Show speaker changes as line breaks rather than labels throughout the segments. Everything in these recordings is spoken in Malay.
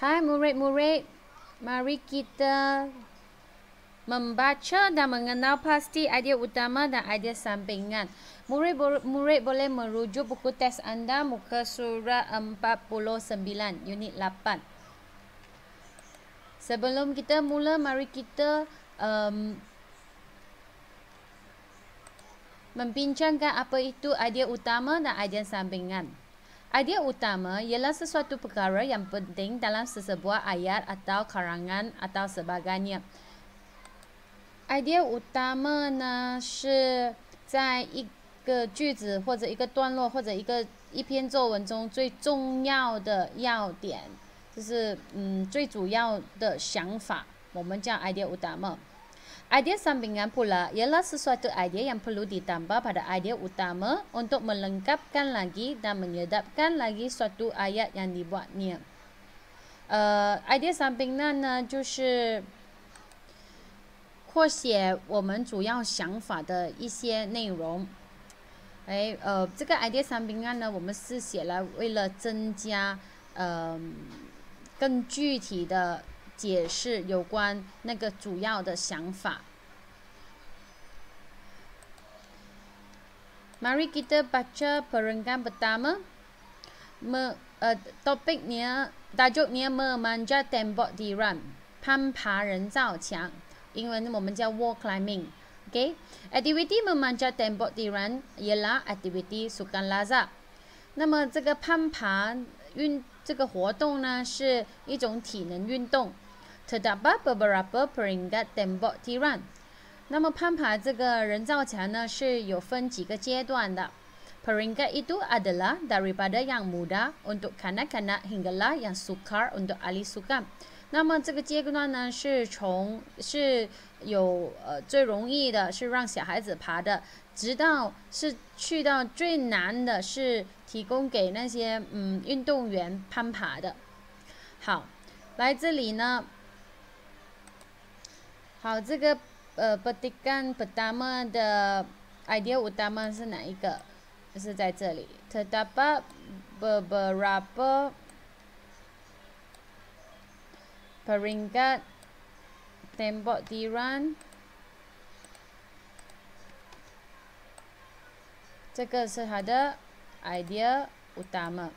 Hai murid-murid, mari kita membaca dan mengenal pasti idea utama dan idea sampingan. Murid-murid boleh merujuk buku teks anda muka surat 49, unit 8. Sebelum kita mula, mari kita um, membincangkan apa itu idea utama dan idea sampingan. Idea utama ialah sesuatu perkara yang penting dalam sesebuah ayat atau karangan atau sebagainya. Idea utama na shi zai yi ge zhu zi huo zhe yi ge duan luo huo zhe yi ge yi pian zhou wen zhong zui zhong yao de yao dian. idea utama. Idea sampingan pula ialah sesuatu idea yang perlu ditambah pada idea utama untuk melengkapkan lagi dan menyedapkan lagi suatu ayat yang dibuatnya. Uh, idea sampingan ni adalah 扩写我们主要想法的一些内容，哎，呃，这个 idea 三兵案呢，我们是写来为了增加，呃，更具体的解释有关那个主要的想法。Mari kita baca perenggan pertama. Me, uh, topik ni, tajuk ni memanjat tembok di RAM. Pampa renzao qiang. Ingat ni, kita wall climbing. Okay. Aktiviti memanjat tembok di RAM ialah aktiviti sukan lazak. Nama, ini pampa, ini 这个活动呢是一种体能运动，Terdapat beberapa peringkat dalam ti r a n 那么攀爬这个人造墙呢是有分几个阶段的。Peringkat itu adalah daripada yang mudah untuk kanak-kanak hingga lah yang sukar untuk ahli sukan。那么这个阶段呢是从是有呃最容易的是让小孩子爬的，直到是去到最难的是提供给那些嗯运动员攀爬的。好，来这里呢。好，这个呃 b o d y idea utama 是哪一个？就是在这里。Terdapat beberapa peringkat tembok tiran. 这个是它的 idea utama。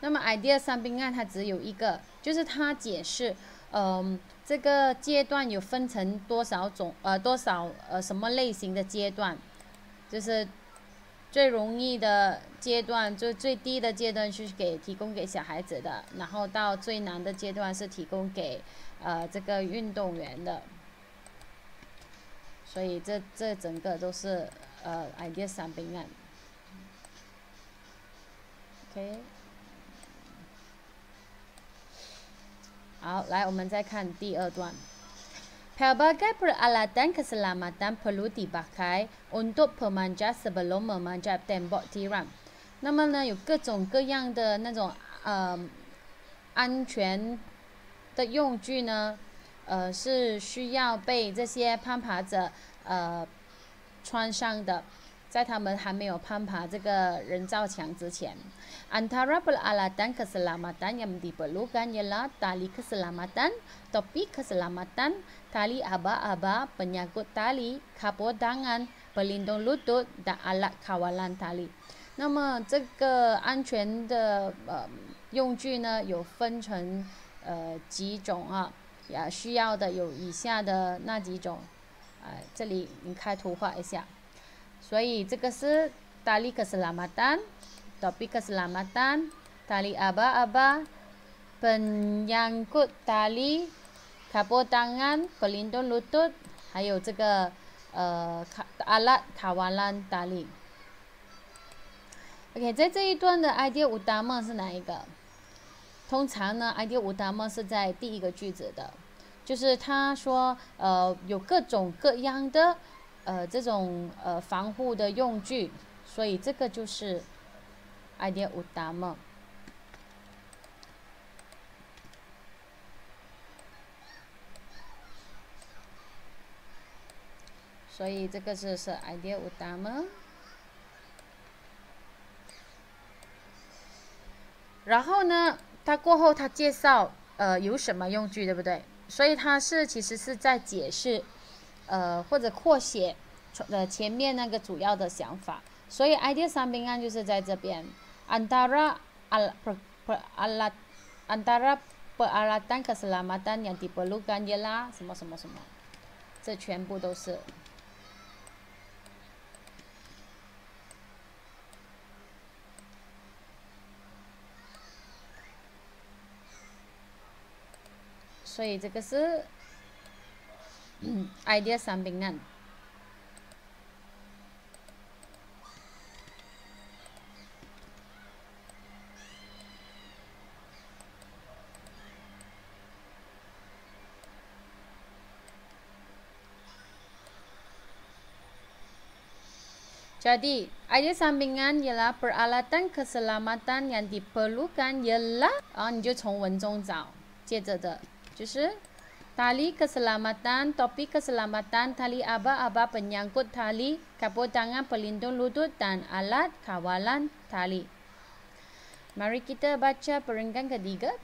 那么 idea 三边案它只有一个。就是他解释，嗯，这个阶段有分成多少种，呃，多少呃什么类型的阶段，就是最容易的阶段，就最低的阶段去给提供给小孩子的，然后到最难的阶段是提供给呃这个运动员的，所以这这整个都是呃 ideas 上面，可以。好，来，我们再看第二段。p e l b a g a i peralatan keselamatan perlu d i b a k a i untuk pemanjat sebelum memanjat tempat t i r a m 那么呢，有各种各样的那种呃安全的用具呢，呃，是需要被这些攀爬者呃穿上的。在他们还没有攀爬这个人造墙之前 a n t a r a u l 阿拉丹可是拉马丹，他们的保护杆也拉，打力可是拉马丹，托皮可是拉马丹，打力阿巴阿巴，penyakut 打力，k a p o a n g a n pelindung lutut，达阿拉卡瓦兰打力。那么这个安全的呃用具呢，有分成呃几种啊？呀需要的有以下的那几种，呃，这里你开图画一下。ini 所以这个是 tali keselamatan topi keselamatan tali aba-aba penyangkut tali kapur tangan pelindung lutut hayo juga eh, alat kawalan tali di OK，在这一段的 idea 五大梦是哪一个？通常呢，idea 五大梦是在第一个句子的，就是他说，呃，有各种各样的呃，这种呃防护的用具，所以这个就是 idea 五达吗？所以这个是是 idea 五达吗？然后呢，他过后他介绍呃有什么用具，对不对？所以他是其实是在解释。呃，或者扩写，呃，前面那个主要的想法，所以 idea 三边案就是在这边 a n t a r a al p e r a l a a n t a r a p e r a l a t a n keslamatan e yang d i p e r l u k a n i a lah 什么什么什么，这全部都是，所以这个是。Hmm, idea something nan. Jadi, idea sampingan ialah peralatan keselamatan yang diperlukan ialah, ah, uh, 你就从文中找，接着的，就是 Tali keselamatan, topi keselamatan, tali aba-aba penyangkut tali, kapur tangan pelindung lutut dan alat kawalan tali. Mari kita baca perenggang ketiga.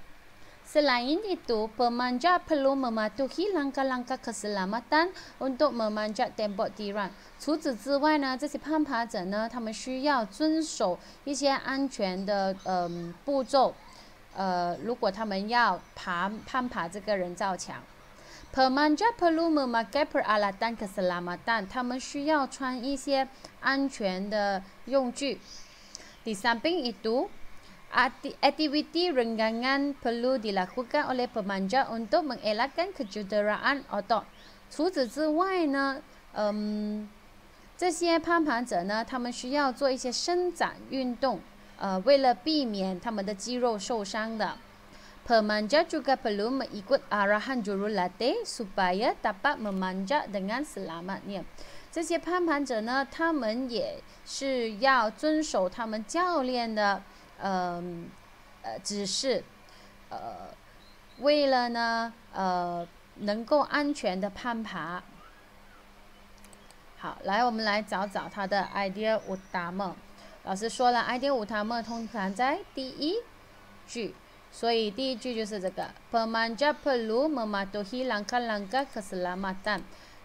Selain itu, pemanjat perlu mematuhi langkah-langkah keselamatan untuk memanjat tembok tiran. Selain itu, pemanjat perlu mematuhi langkah-langkah keselamatan untuk memanjat tembok tiran. Pemanja perlu m e a n n m a t k a perlu m m a a i peralatan keselamatan. m e e k a p u m e a a i r l s l a m a n e r p e i n s a m t p l u a k i t n m a t n a u a k i r t n e s e l a m a a n m e a perlu a i e l a n k a n perlu e i p e r a l a n k a m a n m a u k a n l a t n e k perlu m e a a l n k e l a k u k a i p n k e e m a t a e r k a m e a t n k e l a m a t e k l e m a k a n k e s e l a m e r a u m a n k t a u r a a t a n keselamatan. Mereka perlu memakai peralatan k e s e l a p e m 攀爬 juga perlu mengikut arahan jurulatih supaya d a p a k memanjak dengan selamatnya。这些攀爬者呢，他们也是要遵守他们教练的嗯、呃指示，呃，为了呢呃能够安全的攀爬。好，来我们来找找他的 idea 五他们。老师说了 idea 五他们通常在第一句。所以第一句就是这个。Permanjang perlu mematuhi langkah-langkah keselamatan。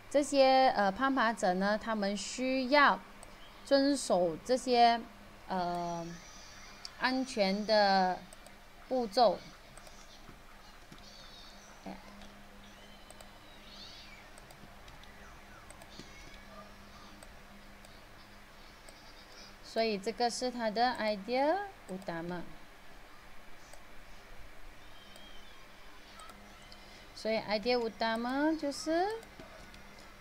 这些呃攀爬者呢，他们需要遵守这些呃安全的步骤。所以这个是他的 idea，不达嘛。所以 idea utama 就是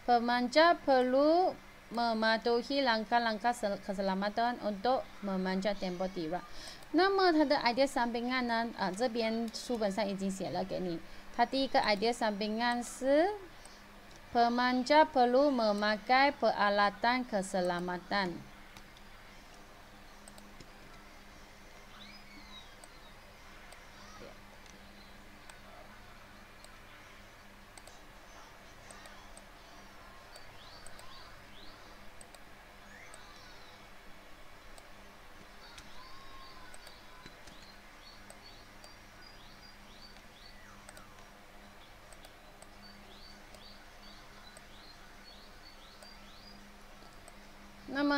pemanja perlu mematuhi langkah-langkah keselamatan untuk memanjat tempoh tirak. 那么它的 idea 三边案呢？啊，这边书本上已经写了给你。它第一个 ah, idea 三边案是 pemanja perlu memakai peralatan keselamatan。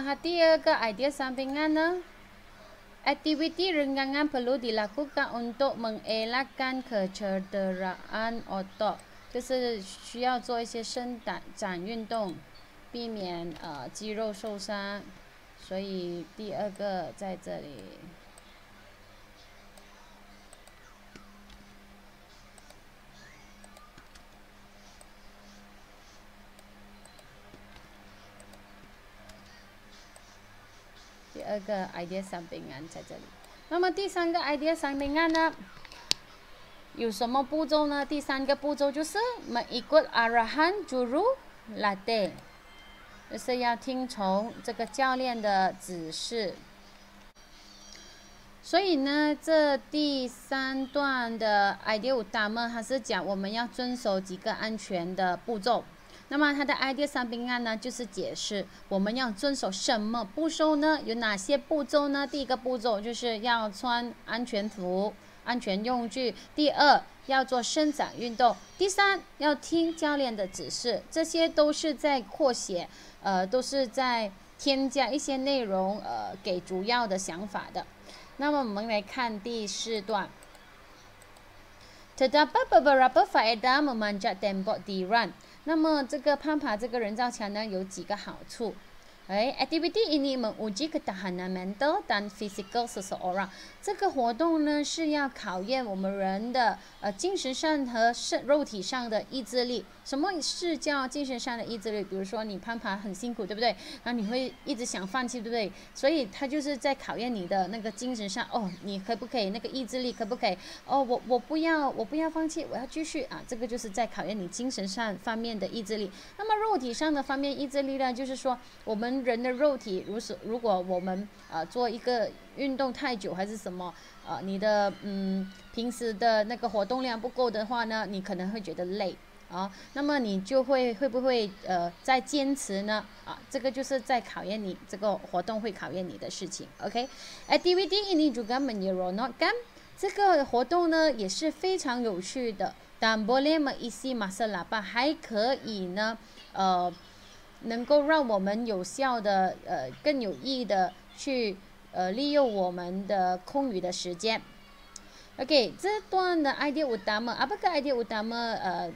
hati ke idea sampingan ne? Eh? Aktiviti renggangan perlu dilakukan untuk mengelakkan kecederaan otot. 就是需要做一些伸展展运动，避免呃肌肉受伤，所以第二个在这里。个 idea 三平安在这里，那么第三个 idea 三平安呢？有什么步骤呢？第三个步骤就是我们 equal arahan juru latte，就是要听从这个教练的指示。所以呢，这第三段的 idea 五大梦，它是讲我们要遵守几个安全的步骤。那么它的 I D e a 三病案呢，就是解释我们要遵守什么步骤呢？有哪些步骤呢？第一个步骤就是要穿安全服、安全用具；第二要做伸展运动；第三要听教练的指示。这些都是在扩写，呃，都是在添加一些内容，呃，给主要的想法的。那么我们来看第四段。Terdapat beberapa faedah memanjat tembok di run。那么，这个攀爬这个人造墙呢，有几个好处。哎，Activity in them o u d get the f u n m e n t a l t a n physical so s r o n g 这个活动呢是要考验我们人的呃精神上和身肉体上的意志力。什么是叫精神上的意志力？比如说你攀爬很辛苦，对不对？那你会一直想放弃，对不对？所以它就是在考验你的那个精神上哦，你可不可以那个意志力可不可以？哦，我我不要，我不要放弃，我要继续啊！这个就是在考验你精神上方面的意志力。那么肉体上的方面意志力呢，就是说我们。人的肉体，如是如果我们啊做一个运动太久，还是什么啊，你的嗯平时的那个活动量不够的话呢，你可能会觉得累啊，那么你就会会不会呃再坚持呢啊？这个就是在考验你这个活动会考验你的事情。OK，a d v i t in you c a m i n e r o l not g a n 这个活动呢也是非常有趣的，但不能一些 muscle 力吧，还可以呢呃。能够让我们有效的呃更有意义的去呃利用我们的空余的时间。OK，这段的 idea utama apa ke idea utama e、uh,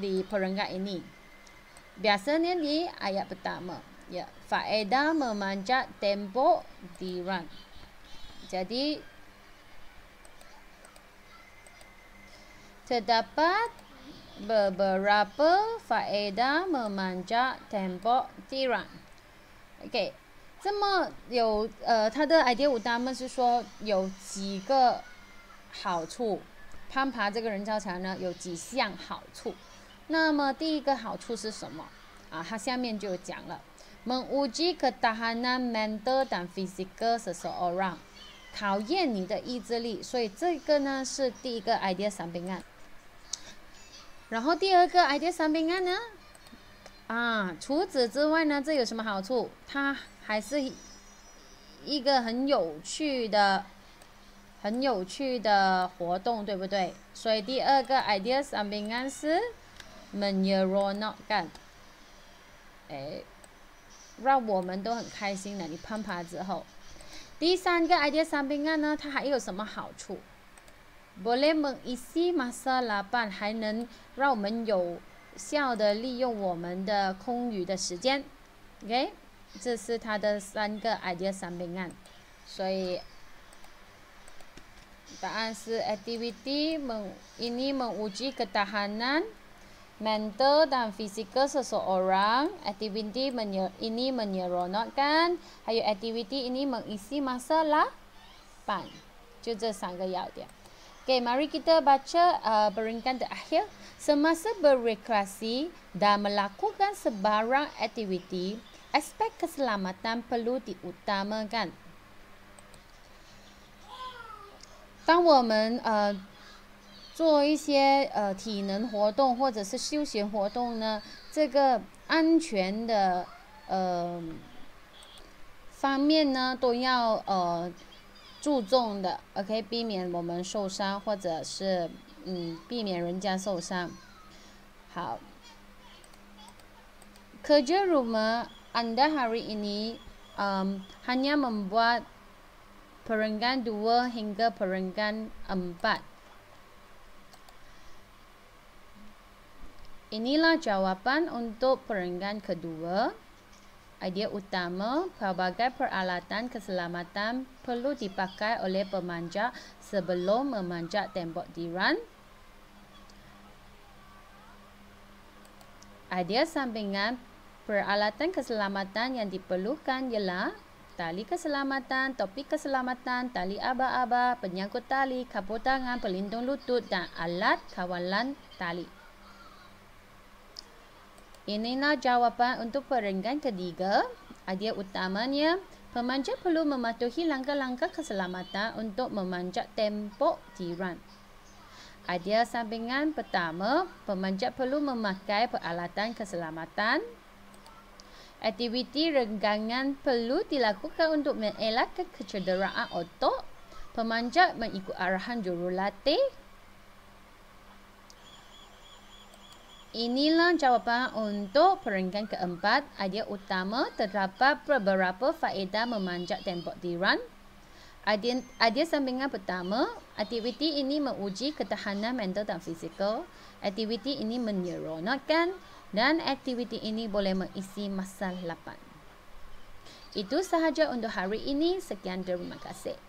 di perenggan ini? Biasanya di ayat pertama, ya, faeda memanjat tempo di run. Jadi terdapat berapa faeda memanjat tembok tiran，好的，这么有呃，它的 idea 五大嘛是说有几个好处，攀爬这个人造墙呢有几项好处。那么第一个好处是什么？啊，它下面就讲了，menujik dahana mental dan physical surround，考验你的意志力，所以这个呢是第一个 idea 三百万。然后第二个 ideas 三边案呢？啊，除此之外呢，这有什么好处？它还是一个很有趣的、很有趣的活动，对不对？所以第二个 ideas 三边案是 menial or not gun，哎，让我们都很开心的。你攀爬之后，第三个 ideas 三边案呢？它还有什么好处？boleh mengisi masa lapan, hai neng rau men yu xiao de li yong wo men de kong yu de shi jian. OK? Zhe si ta de san ge idea san bing an. Soi, ta'an si activity ini menguji ketahanan mental dan fizikal seseorang. Activity ini menyeronokkan. Hayu activity ini mengisi masa lapan. Zhe zhe san ge yao dian. Okay, mari kita baca uh, peringkat terakhir. Semasa berrekreasi dan melakukan sebarang aktiviti, aspek keselamatan perlu diutamakan. Dan kita uh, 注重的，OK，避免我们受伤，或者是嗯，避免人家受伤。好，可这 rumah anda hari ini um, hanya membuat perenggan dua hingga perenggan empat. Inilah jawapan untuk perenggan kedua. Idea utama pelbagai peralatan keselamatan perlu dipakai oleh pemanjat sebelum memanjat tembok diran. Idea sampingan peralatan keselamatan yang diperlukan ialah tali keselamatan, topi keselamatan, tali aba-aba, penyangkut tali, kapur tangan, pelindung lutut dan alat kawalan tali. Inilah jawapan untuk peringkat ketiga. Idea utamanya, pemanjat perlu mematuhi langkah-langkah keselamatan untuk memanjat tembok tiran. run. Idea sampingan pertama, pemanjat perlu memakai peralatan keselamatan. Aktiviti renggangan perlu dilakukan untuk mengelakkan kecederaan otot. Pemanjat mengikut arahan jurulatih Inilah jawapan untuk peringkat keempat. Idea utama terdapat beberapa faedah memanjat tembok diran. Idea, idea sampingan pertama, aktiviti ini menguji ketahanan mental dan fizikal. Aktiviti ini menyeronokkan dan aktiviti ini boleh mengisi masa lapan. Itu sahaja untuk hari ini. Sekian terima kasih.